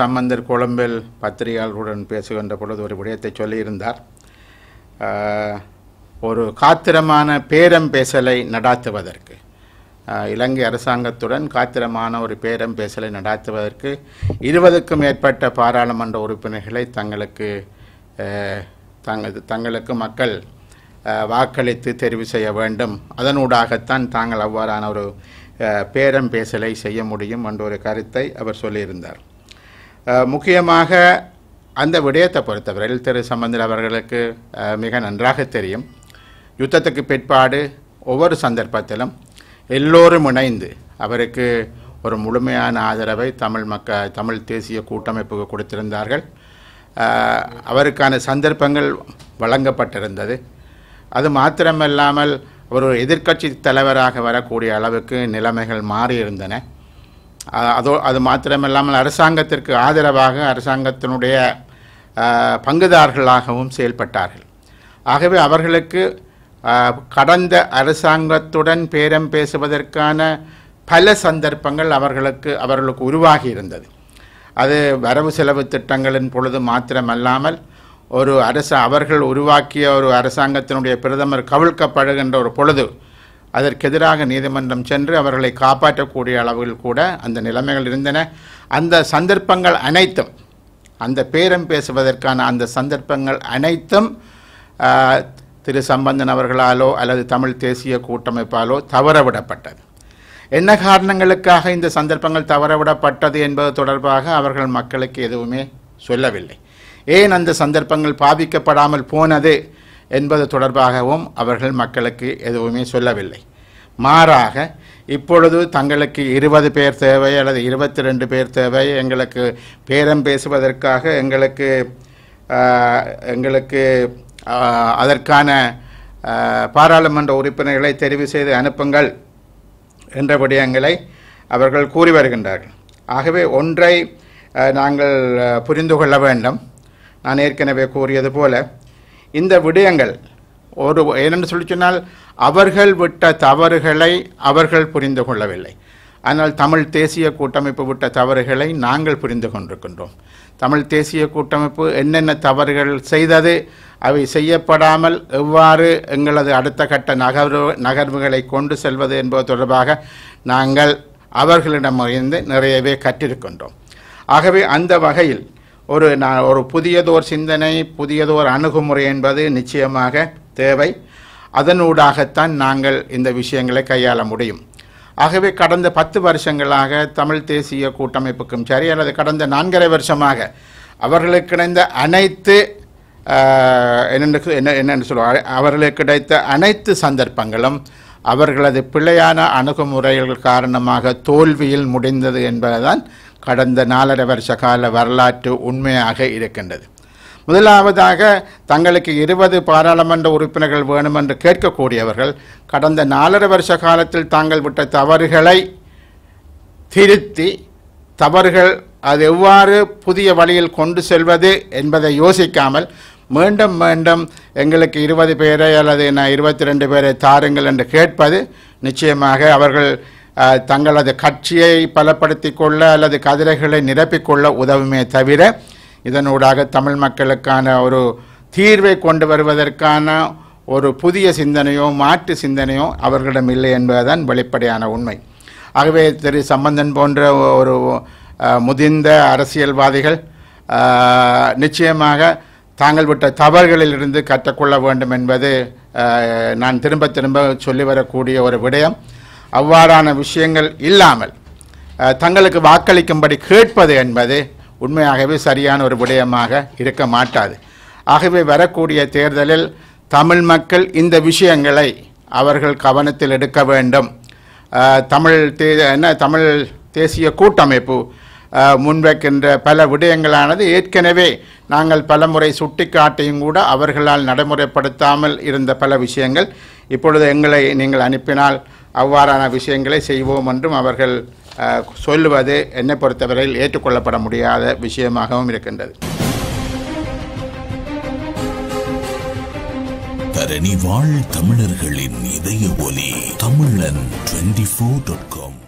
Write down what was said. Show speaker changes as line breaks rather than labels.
தம்மந்தர் கொழும்பில் பத்திரிகையாளர்களுடன் பேசுகின்ற பொழுது ஒரு விடயத்தை சொல்லியிருந்தார் ஒரு காத்திரமான பேரம் பேசலை நடாத்துவதற்கு இலங்கை அரசாங்கத்துடன் காத்திரமான ஒரு பேரம் பேசலை நடாத்துவதற்கு இருபதுக்கும் மேற்பட்ட பாராளுமன்ற உறுப்பினர்களை தங்களுக்கு தங்கள் தங்களுக்கு மக்கள் வாக்களித்து தெரிவு செய்ய வேண்டும் அதனூடாகத்தான் தாங்கள் அவ்வாறான ஒரு பேரம் பேசலை செய்ய முடியும் என்ற ஒரு கருத்தை அவர் சொல்லியிருந்தார் முக்கியமாக அந்த விடயத்தை பொறுத்தவரையில் திரு சம்பந்தர் அவர்களுக்கு மிக நன்றாக தெரியும் யுத்தத்துக்கு பிற்பாடு ஒவ்வொரு சந்தர்ப்பத்திலும் எல்லோரும் இணைந்து அவருக்கு ஒரு முழுமையான ஆதரவை தமிழ் மக்க தமிழ் தேசிய கூட்டமைப்புக்கு கொடுத்திருந்தார்கள் அவருக்கான சந்தர்ப்பங்கள் வழங்கப்பட்டிருந்தது அது மாத்திரமல்லாமல் ஒரு எதிர்க்கட்சி தலைவராக வரக்கூடிய அளவுக்கு நிலைமைகள் மாறியிருந்தன அதோ அது மாத்திரமில்லாமல் அரசாங்கத்திற்கு ஆதரவாக அரசாங்கத்தினுடைய பங்குதாரர்களாகவும் செயல்பட்டார்கள் ஆகவே அவர்களுக்கு கடந்த அரசாங்கத்துடன் பேரம் பேசுவதற்கான பல சந்தர்ப்பங்கள் அவர்களுக்கு அவர்களுக்கு உருவாகி இருந்தது அது வரவு செலவு திட்டங்களின் பொழுது மாத்திரமல்லாமல் ஒரு அரச அவர்கள் உருவாக்கிய ஒரு அரசாங்கத்தினுடைய பிரதமர் கவிழ்க்கப்படுகின்ற ஒரு பொழுது அதற்கெதிராக நீதிமன்றம் சென்று அவர்களை காப்பாற்றக்கூடிய அளவில் கூட அந்த நிலைமைகள் இருந்தன அந்த சந்தர்ப்பங்கள் அனைத்தும் அந்த பேரம் பேசுவதற்கான அந்த சந்தர்ப்பங்கள் அனைத்தும் திரு சம்பந்தன் அவர்களாலோ அல்லது தமிழ் தேசிய கூட்டமைப்பாலோ தவறவிடப்பட்டது என்ன காரணங்களுக்காக இந்த சந்தர்ப்பங்கள் தவறவிடப்பட்டது என்பது தொடர்பாக அவர்கள் மக்களுக்கு எதுவுமே சொல்லவில்லை ஏன் அந்த சந்தர்ப்பங்கள் பாவிக்கப்படாமல் போனது என்பது தொடர்பாகவும் அவர்கள் மக்களுக்கு எதுவுமே சொல்லவில்லை மாறாக இப்பொழுது தங்களுக்கு இருபது பேர் தேவை அல்லது இருபத்தி ரெண்டு பேர் தேவை எங்களுக்கு பேரம் பேசுவதற்காக எங்களுக்கு எங்களுக்கு அதற்கான பாராளுமன்ற உறுப்பினர்களை தெரிவு செய்து அனுப்புங்கள் என்ற விடயங்களை அவர்கள் கூறி வருகின்றார்கள் ஆகவே ஒன்றை நாங்கள் புரிந்து கொள்ள வேண்டும் நான் ஏற்கனவே கூறியது போல இந்த விடயங்கள் ஒரு ஏனென்று சொல்லி சொன்னால் அவர்கள் விட்ட தவறுகளை அவர்கள் புரிந்து கொள்ளவில்லை ஆனால் தமிழ் தேசிய கூட்டமைப்பு விட்ட தவறுகளை நாங்கள் புரிந்து கொண்டிருக்கின்றோம் தமிழ் தேசிய கூட்டமைப்பு என்னென்ன தவறுகள் செய்தது அவை செய்யப்படாமல் எவ்வாறு எங்களது அடுத்த கட்ட நகர்வு நகர்வுகளை கொண்டு செல்வது என்பது தொடர்பாக நாங்கள் அவர்களிடம் இருந்து நிறையவே கற்றிருக்கின்றோம் ஆகவே அந்த வகையில் ஒரு நான் ஒரு புதியதோர் சிந்தனை புதியதோர் அணுகுமுறை என்பது நிச்சயமாக தேவை அதனூடாகத்தான் நாங்கள் இந்த விஷயங்களை கையாள முடியும் ஆகவே கடந்த பத்து வருஷங்களாக தமிழ் தேசிய கூட்டமைப்புக்கும் சரி அல்லது கடந்த நான்கரை வருஷமாக அவர்களுக்கு கிடைந்த அனைத்து என்னென்று என்ன என்னென்னு சொல்லுவாங்க அவர்களுக்கு கிடைத்த அனைத்து சந்தர்ப்பங்களும் அவர்களது பிழையான அணுகுமுறைகள் காரணமாக தோல்வியில் முடிந்தது என்பதுதான் கடந்த நாலரை வருஷ கால வரலாற்று உண்மையாக இருக்கின்றது முதலாவதாக தங்களுக்கு இருபது பாராளுமன்ற உறுப்பினர்கள் வேணும் என்று கேட்கக்கூடியவர்கள் கடந்த நாலரை வருஷ காலத்தில் தாங்கள் விட்ட தவறுகளை திருத்தி தவறுகள் அது எவ்வாறு புதிய வழியில் கொண்டு செல்வது என்பதை யோசிக்காமல் மீண்டும் மீண்டும் எங்களுக்கு இருபது பேரை அல்லது நான் இருபத்தி ரெண்டு பேரை தாருங்கள் என்று கேட்பது நிச்சயமாக அவர்கள் தங்களது கட்சியை பலப்படுத்தி கொள்ள அல்லது கதிரைகளை நிரப்பிக்கொள்ள உதவுமே தவிர இதனூடாக தமிழ் மக்களுக்கான ஒரு தீர்வை கொண்டு வருவதற்கான ஒரு புதிய சிந்தனையோ மாற்று சிந்தனையோ அவர்களிடம் இல்லை என்பதுதான் வெளிப்படையான உண்மை ஆகவே திரு சம்பந்தன் போன்ற ஒரு முதிர்ந்த அரசியல்வாதிகள் நிச்சயமாக தாங்கள் விட்ட தவறுகளிலிருந்து கற்றுக்கொள்ள வேண்டும் என்பது நான் திரும்ப திரும்ப சொல்லி வரக்கூடிய ஒரு விடயம் அவ்வாறான விஷயங்கள் இல்லாமல் தங்களுக்கு வாக்களிக்கும்படி கேட்பது என்பது உண்மையாகவே சரியான ஒரு விடயமாக இருக்க மாட்டாது ஆகவே வரக்கூடிய தேர்தலில் தமிழ் மக்கள் இந்த விஷயங்களை அவர்கள் கவனத்தில் எடுக்க வேண்டும் தமிழ் தே என்ன தமிழ் தேசிய கூட்டமைப்பு முன்வைக்கின்ற பல விடயங்களானது ஏற்கனவே நாங்கள் பலமுறை சுட்டிக்காட்டியும் கூட அவர்களால் நடைமுறைப்படுத்தாமல் இருந்த பல விஷயங்கள் இப்பொழுது எங்களை நீங்கள் அனுப்பினால் அவ்வாறான விஷயங்களை செய்வோம் என்றும் அவர்கள் சொல்லுவது என்னை பொறுத்தவரையில் ஏற்றுக்கொள்ளப்பட முடியாத விஷயமாகவும் இருக்கின்றது தரணி வாழ் தமிழர்களின் இதய ஒலி தமிழன் டுவெண்ட்டி ஃபோர் டாட் காம்